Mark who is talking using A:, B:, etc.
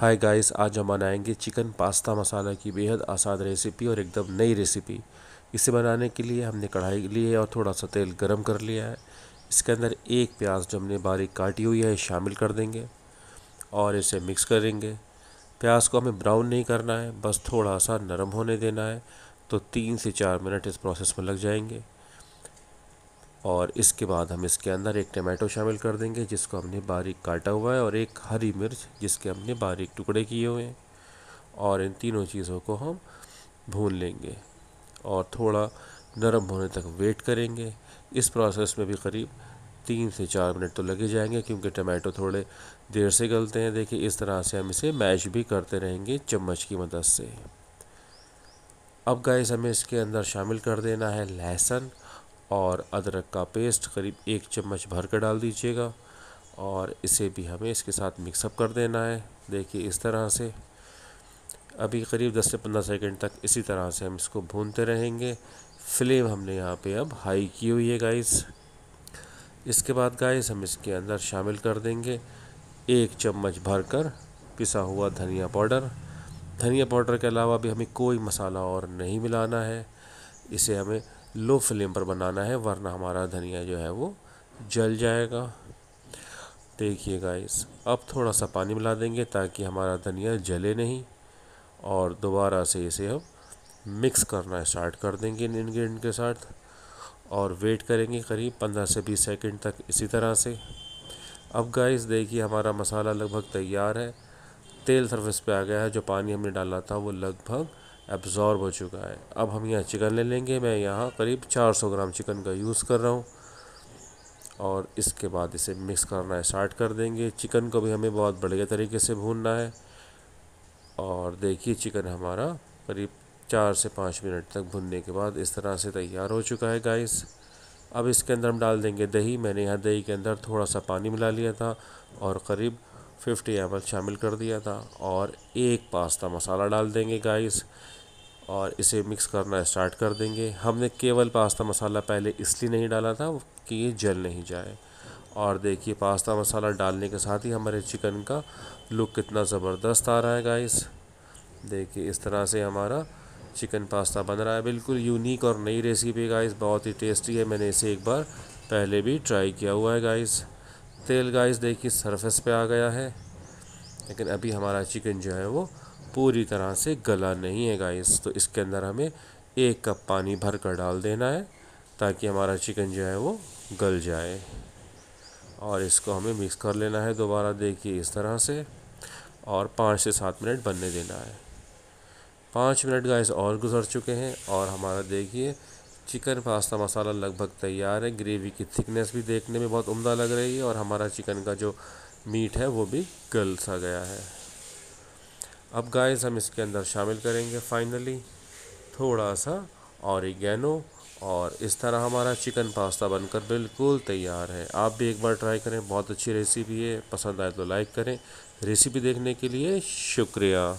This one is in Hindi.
A: हाय गाइस आज हम बनाएंगे चिकन पास्ता मसाला की बेहद आसान रेसिपी और एकदम नई रेसिपी इसे बनाने के लिए हमने कढ़ाई ली है और थोड़ा सा तेल गरम कर लिया है इसके अंदर एक प्याज जो हमने बारीक काटी हुई है शामिल कर देंगे और इसे मिक्स करेंगे प्याज को हमें ब्राउन नहीं करना है बस थोड़ा सा नरम होने देना है तो तीन से चार मिनट इस प्रोसेस में लग जाएंगे और इसके बाद हम इसके अंदर एक टमाटो शामिल कर देंगे जिसको हमने बारीक काटा हुआ है और एक हरी मिर्च जिसके हमने बारीक टुकड़े किए हुए हैं और इन तीनों चीज़ों को हम भून लेंगे और थोड़ा नरम होने तक वेट करेंगे इस प्रोसेस में भी करीब तीन से चार मिनट तो लगे जाएंगे क्योंकि टमाटो थोड़े देर से गलते हैं देखिए इस तरह से हम इसे मैश भी करते रहेंगे चम्मच की मदद से अब गाइस हमें इसके अंदर शामिल कर देना है लहसुन और अदरक का पेस्ट करीब एक चम्मच भर कर डाल दीजिएगा और इसे भी हमें इसके साथ मिक्सअप कर देना है देखिए इस तरह से अभी करीब 10 से 15 सेकंड तक इसी तरह से हम इसको भूनते रहेंगे फ्लेम हमने यहाँ पे अब हाई की हुई है गाइस इसके बाद गाइस हम इसके अंदर शामिल कर देंगे एक चम्मच भर कर पिसा हुआ धनिया पाउडर धनिया पाउडर के अलावा भी हमें कोई मसाला और नहीं मिलाना है इसे हमें लो फ्लेम पर बनाना है वरना हमारा धनिया जो है वो जल जाएगा देखिए गाइस अब थोड़ा सा पानी मिला देंगे ताकि हमारा धनिया जले नहीं और दोबारा से इसे हम मिक्स करना स्टार्ट कर देंगे इन इन्ग्रीडियंट के साथ और वेट करेंगे करीब पंद्रह से बीस सेकंड तक इसी तरह से अब गाइस देखिए हमारा मसाला लगभग तैयार है तेल सर्विस पे आ गया है जो पानी हमने डाला था वो लगभग एब्ज़ॉर्ब हो चुका है अब हम यहाँ चिकन ले लेंगे मैं यहाँ करीब 400 ग्राम चिकन का यूज़ कर रहा हूँ और इसके बाद इसे मिक्स करना स्टार्ट कर देंगे चिकन को भी हमें बहुत बढ़िया तरीके से भूनना है और देखिए चिकन हमारा करीब चार से पाँच मिनट तक भुनने के बाद इस तरह से तैयार हो चुका है गाइस अब इसके अंदर हम डाल देंगे दही मैंने यहाँ दही के अंदर थोड़ा सा पानी मिला लिया था और करीब 50 एम शामिल कर दिया था और एक पास्ता मसाला डाल देंगे गाइस और इसे मिक्स करना स्टार्ट कर देंगे हमने केवल पास्ता मसाला पहले इसलिए नहीं डाला था कि ये जल नहीं जाए और देखिए पास्ता मसाला डालने के साथ ही हमारे चिकन का लुक कितना ज़बरदस्त आ रहा है गाइस देखिए इस तरह से हमारा चिकन पास्ता बन रहा है बिल्कुल यूनिक और नई रेसिपी गाइस बहुत ही टेस्टी है मैंने इसे एक बार पहले भी ट्राई किया हुआ है गाइस तेल गाइस देखिए सरफेस पे आ गया है लेकिन अभी हमारा चिकन जो है वो पूरी तरह से गला नहीं है गाइस तो इसके अंदर हमें एक कप पानी भर कर डाल देना है ताकि हमारा चिकन जो है वो गल जाए और इसको हमें मिक्स कर लेना है दोबारा देखिए इस तरह से और पाँच से सात मिनट बनने देना है पाँच मिनट गाइस और गुजर चुके हैं और हमारा देखिए चिकन पास्ता मसाला लगभग तैयार है ग्रेवी की थिकनेस भी देखने में बहुत उम्दा लग रही है और हमारा चिकन का जो मीट है वो भी गल सा गया है अब गाइस हम इसके अंदर शामिल करेंगे फाइनली थोड़ा सा और और इस तरह हमारा चिकन पास्ता बनकर बिल्कुल तैयार है आप भी एक बार ट्राई करें बहुत अच्छी रेसिपी है पसंद आए तो लाइक करें रेसिपी देखने के लिए शुक्रिया